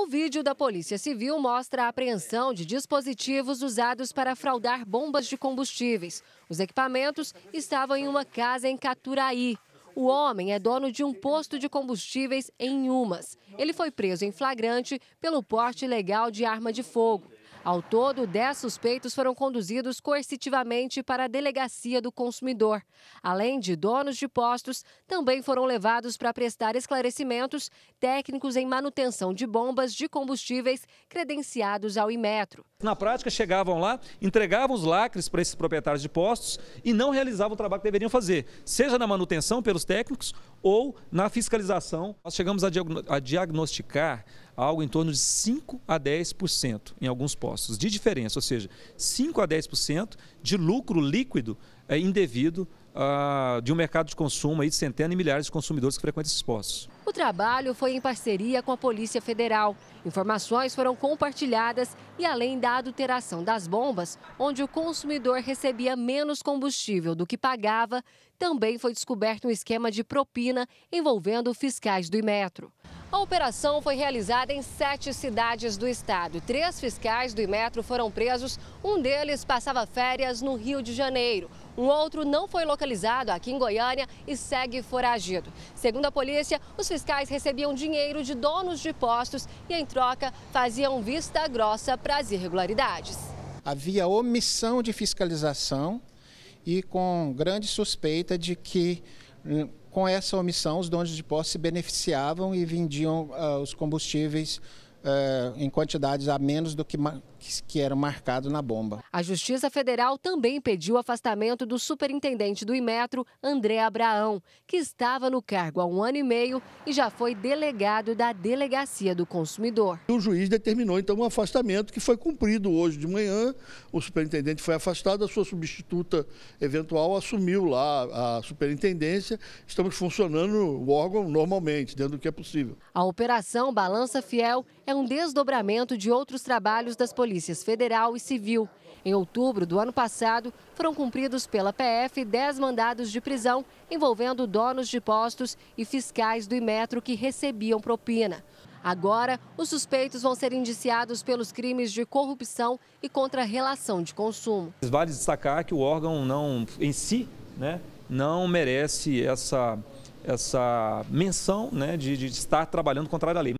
O vídeo da Polícia Civil mostra a apreensão de dispositivos usados para fraudar bombas de combustíveis. Os equipamentos estavam em uma casa em Caturaí. O homem é dono de um posto de combustíveis em Umas. Ele foi preso em flagrante pelo porte ilegal de arma de fogo. Ao todo, 10 suspeitos foram conduzidos coercitivamente para a delegacia do consumidor. Além de donos de postos, também foram levados para prestar esclarecimentos técnicos em manutenção de bombas de combustíveis credenciados ao Imetro. Na prática, chegavam lá, entregavam os lacres para esses proprietários de postos e não realizavam o trabalho que deveriam fazer, seja na manutenção pelos técnicos ou na fiscalização. Nós chegamos a, diagnosticar algo em torno de 5 a 10% em alguns postos de diferença, ou seja, 5 a 10% de lucro líquido é, indevido ah, de um mercado de consumo aí de centenas e milhares de consumidores que frequentam esses postos. O trabalho foi em parceria com a Polícia Federal. Informações foram compartilhadas e além da adulteração das bombas, onde o consumidor recebia menos combustível do que pagava, também foi descoberto um esquema de propina envolvendo fiscais do Imetro. A operação foi realizada em sete cidades do estado. Três fiscais do Imetro foram presos, um deles passava férias no Rio de Janeiro. Um outro não foi localizado aqui em Goiânia e segue foragido. Segundo a polícia, os fiscais recebiam dinheiro de donos de postos e, em troca, faziam vista grossa para as irregularidades. Havia omissão de fiscalização e com grande suspeita de que hum, com essa omissão, os donos de postos se beneficiavam e vendiam uh, os combustíveis Uh, em quantidades a menos do que, que, era marcado na bomba. A Justiça Federal também pediu o afastamento do superintendente do Imetro, André Abraão, que estava no cargo há um ano e meio e já foi delegado da Delegacia do Consumidor. O juiz determinou então um afastamento que foi cumprido hoje de manhã. O superintendente foi afastado, a sua substituta eventual assumiu lá a superintendência. Estamos funcionando o órgão normalmente, dentro do que é possível. A operação Balança Fiel é um desdobramento de outros trabalhos das polícias federal e civil. Em outubro do ano passado, foram cumpridos pela PF 10 mandados de prisão envolvendo donos de postos e fiscais do Imetro que recebiam propina. Agora, os suspeitos vão ser indiciados pelos crimes de corrupção e contra relação de consumo. Vale destacar que o órgão não, em si, né, não merece essa, essa menção né, de, de estar trabalhando contra a lei.